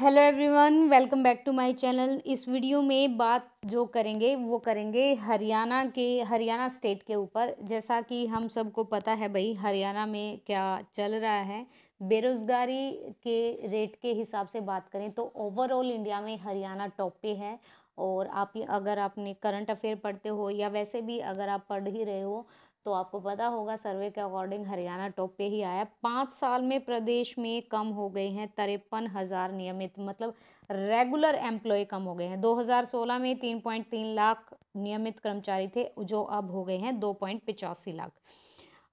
hello everyone welcome back to my channel इस video में बात जो करेंगे वो करेंगे हरियाणा के हरियाणा स्टेट के ऊपर जैसा कि हम सबको पता है भाई हरियाणा में क्या चल रहा है बेरोज़गारी के रेट के हिसाब से बात करें तो ओवरऑल इंडिया में हरियाणा टॉप पे है और आप अगर आपने करंट अफेयर पढ़ते हो या वैसे भी अगर आप पढ़ ही रहे हो तो आपको पता होगा सर्वे के अकॉर्डिंग हरियाणा टॉप पे ही आया पाँच साल में प्रदेश में कम हो गए हैं तिरपन हज़ार नियमित मतलब रेगुलर एम्प्लॉय कम हो गए हैं 2016 में 3.3 लाख नियमित कर्मचारी थे जो अब हो गए हैं दो लाख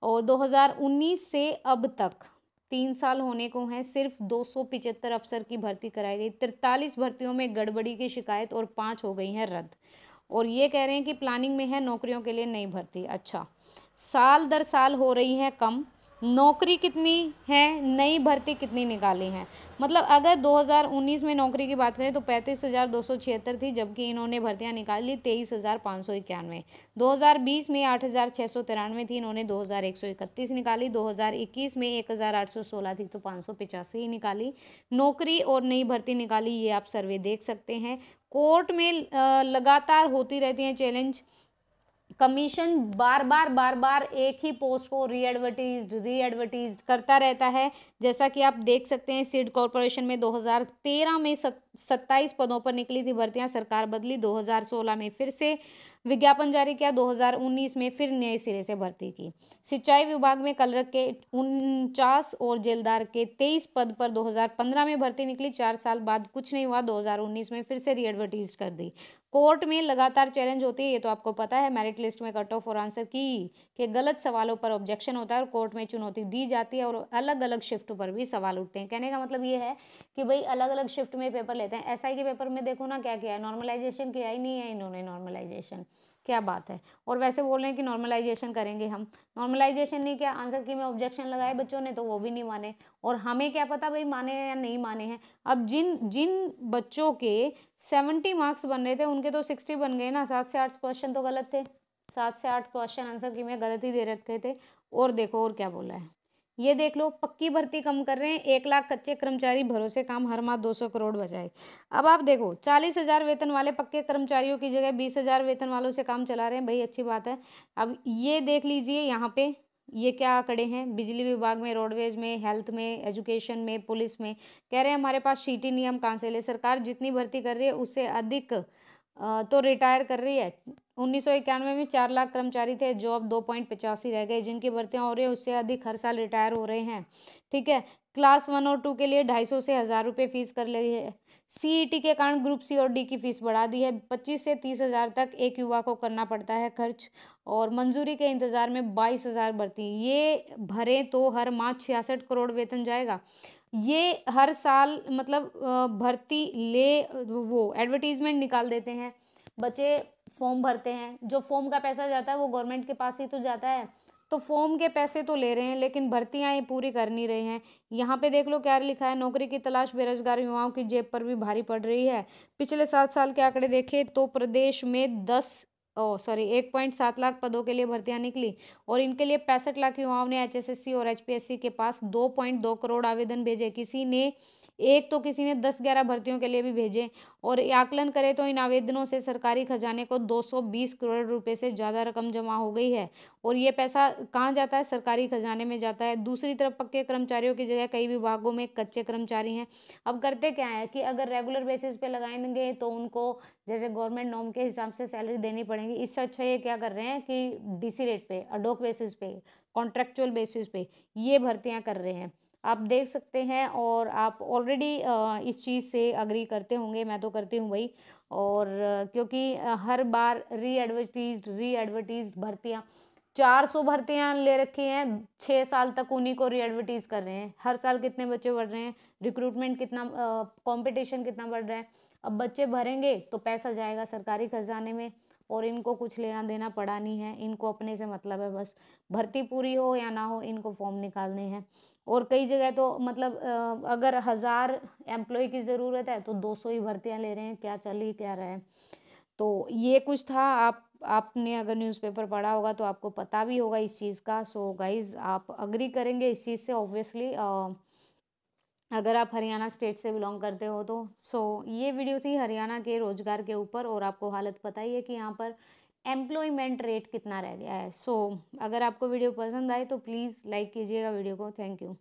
और 2019 से अब तक तीन साल होने को हैं सिर्फ दो अफसर की भर्ती कराई गई तिरतालीस भर्तियों में गड़बड़ी की शिकायत और पाँच हो गई हैं रद्द और ये कह रहे हैं कि प्लानिंग में है नौकरियों के लिए नहीं भर्ती अच्छा साल दर साल हो रही है कम नौकरी कितनी है नई भर्ती कितनी निकाली है मतलब अगर 2019 में नौकरी की बात करें तो पैंतीस हज़ार दो सौ छिहत्तर थी जबकि इन्होंने भर्तियां निकाली तेईस हज़ार पाँच सौ इक्यानवे दो हज़ार बीस में आठ हज़ार छः सौ तिरानवे थी इन्होंने दो हज़ार एक सौ इकतीस निकाली दो हज़ार इक्कीस में एक हज़ार आठ सौ सोलह थी तो पाँच सौ पिचासी ही निकाली नौकरी और नई भर्ती निकाली ये आप सर्वे देख सकते हैं कोर्ट में लगातार होती रहती हैं चैलेंज कमीशन बार बार बार बार एक ही पोस्ट को रीएडवर्टीज रीएडवर्टीज करता रहता है जैसा कि आप देख सकते हैं सिड कॉरपोरेशन में 2013 में सत्ताईस पदों पर निकली थी भर्तियां सरकार बदली 2016 में फिर से विज्ञापन जारी किया 2019 में फिर नए सिरे से भर्ती की सिंचाई विभाग में कलरक के उनचास और जेलदार के 23 पद पर 2015 में भर्ती निकली चार साल बाद कुछ नहीं हुआ 2019 में फिर से रीएडवर्टीज कर दी कोर्ट में लगातार चैलेंज होती है ये तो आपको पता है मेरिट लिस्ट में कट ऑफ और आंसर की के गलत सवालों पर ऑब्जेक्शन होता है और कोर्ट में चुनौती दी जाती है और अलग अलग शिफ्ट पर भी सवाल उठते हैं कहने का मतलब ये है कि भाई अलग अलग शिफ्ट में पेपर लेते हैं एसआई के पेपर में देखो ना क्या किया है नॉर्मलाइजेशन किया ही नहीं है इन्होंने नॉर्मलाइजेशन क्या बात है और वैसे बोल रहे हैं कि नॉर्मलाइजेशन करेंगे हम नॉर्मलाइजेशन ने क्या आंसर की मैं ऑब्जेक्शन लगाए बच्चों ने तो वो भी नहीं माने और हमें क्या पता भाई माने या नहीं माने हैं अब जिन जिन बच्चों के सेवेंटी मार्क्स बन रहे थे उनके तो सिक्सटी बन गए ना सात से आठ क्वेश्चन तो गलत थे सात से आठ क्वेश्चन आंसर की मैं गलत ही दे रखे थे और देखो और क्या बोला है ये देख लो पक्की भर्ती कम कर रहे हैं एक लाख कच्चे कर्मचारी भरोसे काम हर माह दो सौ करोड़ बचाए अब आप देखो चालीस हज़ार वेतन वाले पक्के कर्मचारियों की जगह बीस हज़ार वेतन वालों से काम चला रहे हैं भाई अच्छी बात है अब ये देख लीजिए यहाँ पे ये क्या आंकड़े हैं बिजली विभाग में रोडवेज में हेल्थ में एजुकेशन में पुलिस में कह रहे हैं हमारे पास सीटी नियम कहाँ से ले सरकार जितनी भर्ती कर रही है उससे अधिक तो रिटायर कर रही है उन्नीस में चार लाख कर्मचारी थे जो अब दो पॉइंट पचासी रह गए जिनकी भर्तियाँ हो रही हैं उससे अधिक हर साल रिटायर हो रहे हैं ठीक है क्लास वन और टू के लिए ढाई सौ से हज़ार रुपये फीस कर ली है सीईटी के कारण ग्रुप सी और डी की फ़ीस बढ़ा दी है पच्चीस से तीस हज़ार तक एक युवा को करना पड़ता है खर्च और मंजूरी के इंतज़ार में बाईस हज़ार भर्ती ये भरें तो हर माह छियासठ करोड़ वेतन जाएगा ये हर साल मतलब भर्ती ले वो एडवर्टीज़मेंट निकाल देते हैं बच्चे फॉर्म भरते हैं जो फॉर्म का पैसा जाता है वो गवर्नमेंट के पास ही तो जाता है तो फॉर्म के पैसे तो ले रहे हैं लेकिन भर्तियां ये पूरी कर नहीं रहे हैं यहाँ पे देख लो क्या लिखा है नौकरी की तलाश बेरोजगार युवाओं की जेब पर भी भारी पड़ रही है पिछले सात साल के आंकड़े देखे तो प्रदेश में दस ओ सॉरी एक पॉइंट सात लाख पदों के लिए भर्तियां निकली और इनके लिए पैंसठ लाख युवाओं ने एचएसएससी और एचपीएससी के पास दो पॉइंट दो करोड़ आवेदन भेजे किसी ने एक तो किसी ने दस ग्यारह भर्तियों के लिए भी भेजे और आकलन करें तो इन आवेदनों से सरकारी खजाने को 220 करोड़ रुपए से ज़्यादा रकम जमा हो गई है और ये पैसा कहाँ जाता है सरकारी खजाने में जाता है दूसरी तरफ पक्के कर्मचारियों की जगह कई विभागों में कच्चे कर्मचारी हैं अब करते क्या है कि अगर रेगुलर बेसिस पे लगाएंगे तो उनको जैसे गवर्नमेंट नॉर्म के हिसाब से सैलरी देनी पड़ेगी इससे अच्छा ये क्या कर रहे हैं कि डीसी रेट पे अडोक बेसिस पे कॉन्ट्रेक्चुअल बेसिस पे ये भर्तियाँ कर रहे हैं आप देख सकते हैं और आप ऑलरेडी इस चीज़ से अग्री करते होंगे मैं तो करती हूँ भाई और क्योंकि हर बार री एडवर्टीज री एडवर्टीज भर्तियाँ चार सौ भर्तियाँ ले रखी हैं छः साल तक उन्हीं को री एडवर्टीज़ कर रहे हैं हर साल कितने बच्चे बढ़ रहे हैं रिक्रूटमेंट कितना कंपटीशन कितना बढ़ रहा है अब बच्चे भरेंगे तो पैसा जाएगा सरकारी खजाने में और इनको कुछ लेना देना पड़ा नहीं है इनको अपने से मतलब है बस भर्ती पूरी हो या ना हो इनको फॉर्म निकालने हैं और कई जगह तो मतलब अगर हज़ार एम्प्लॉय की ज़रूरत है तो दो सौ ही भर्तियाँ ले रहे हैं क्या चल ही क्या रहे तो ये कुछ था आप आपने अगर न्यूज़पेपर पढ़ा होगा तो आपको पता भी होगा इस चीज़ का सो so, गाइज आप अग्री करेंगे इस चीज़ से ऑब्वियसली अगर आप हरियाणा स्टेट से बिलोंग करते हो तो सो so, ये वीडियो थी हरियाणा के रोज़गार के ऊपर और आपको हालत पता ही है कि यहाँ पर एम्प्लॉयमेंट रेट कितना रह गया है सो so, अगर आपको वीडियो पसंद आए तो प्लीज़ लाइक कीजिएगा वीडियो को थैंक यू